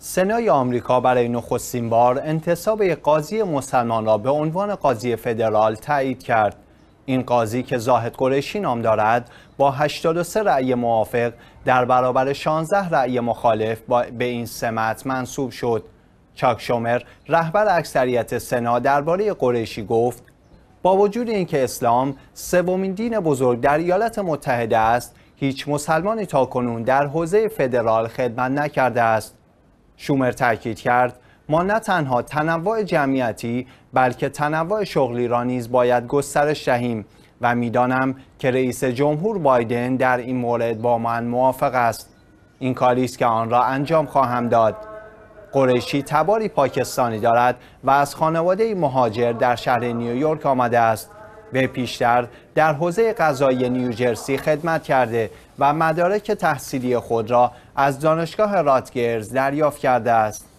سنای آمریکا برای نخستین بار انتصاب یک قاضی مسلمان را به عنوان قاضی فدرال تایید کرد. این قاضی که زاهد قریشی نام دارد با 83 رأی موافق در برابر 16 رأی مخالف به این سمت منصوب شد. چاک شومر رهبر اکثریت سنا درباره قریشی گفت با وجود اینکه اسلام سومین دین بزرگ در ایالات متحده است هیچ مسلمانی تاکنون در حوزه فدرال خدمت نکرده است شومر تاکید کرد ما نه تنها تنوع جمعیتی بلکه تنوع شغلی را نیز باید گسترش دهیم و میدانم که رئیس جمهور بایدن در این مورد با من موافق است این کاری است که آن را انجام خواهم داد قریشی تباری پاکستانی دارد و از خانواده مهاجر در شهر نیویورک آمده است وی پیشتر در حوزه قضایی نیوجرسی خدمت کرده و مدارک تحصیلی خود را از دانشگاه راتگرز دریافت کرده است.